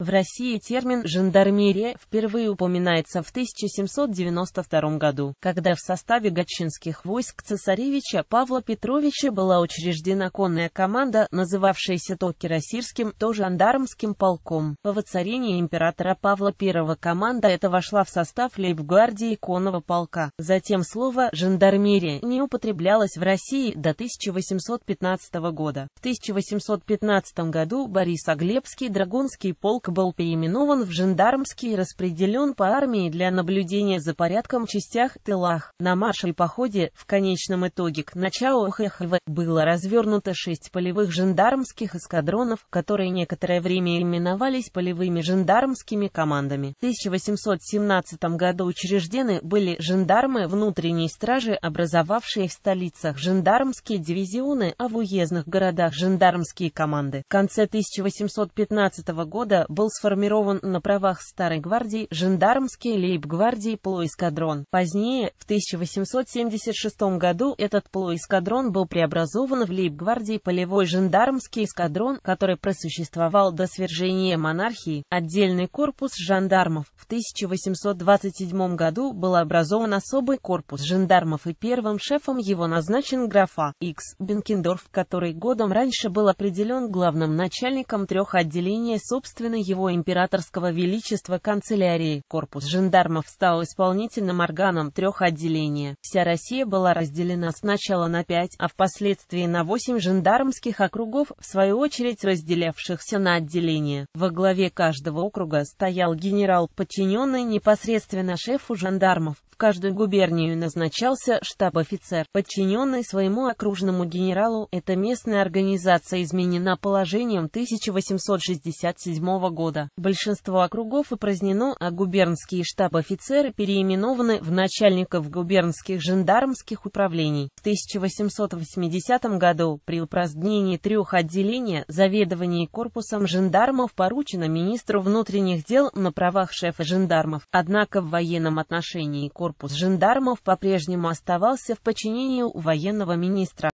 В России термин «жандармерия» впервые упоминается в 1792 году, когда в составе гатчинских войск цесаревича Павла Петровича была учреждена конная команда, называвшаяся то кирасирским, то жандармским полком. По воцарении императора Павла I команда эта вошла в состав лейб-гвардии конного полка. Затем слово «жандармерия» не употреблялось в России до 1815 года. В 1815 году Борис Оглебский Драгунский полк был переименован в жандармский и распределен по армии для наблюдения за порядком в частях тылах. На марше походе, в конечном итоге к началу ХХВ, было развернуто шесть полевых жандармских эскадронов, которые некоторое время именовались полевыми жандармскими командами. В 1817 году учреждены были жандармы внутренней стражи, образовавшие в столицах жандармские дивизионы, а в уездных городах жандармские команды. В конце 1815 года был сформирован на правах Старой гвардии жандармский лейб-гвардии полуэскадрон. Позднее, в 1876 году, этот полуэскадрон был преобразован в лейб-гвардии полевой жандармский эскадрон, который просуществовал до свержения монархии. Отдельный корпус жандармов. В 1827 году был образован особый корпус жандармов и первым шефом его назначен графа Икс Бенкендорф, который годом раньше был определен главным начальником трех отделений собственной его императорского величества канцелярии, корпус жандармов стал исполнительным органом трех отделений. Вся Россия была разделена сначала на пять, а впоследствии на восемь жандармских округов, в свою очередь разделявшихся на отделения. Во главе каждого округа стоял генерал, подчиненный непосредственно шефу жандармов, каждую губернию назначался штаб-офицер, подчиненный своему окружному генералу. Эта местная организация изменена положением 1867 года. Большинство округов упразднено, а губернские штаб-офицеры переименованы в начальников губернских жандармских управлений. В 1880 году при упразднении трех отделений заведование корпусом жандармов поручено министру внутренних дел на правах шефа жандармов. Однако в военном отношении корпус корпус жандармов по-прежнему оставался в подчинении у военного министра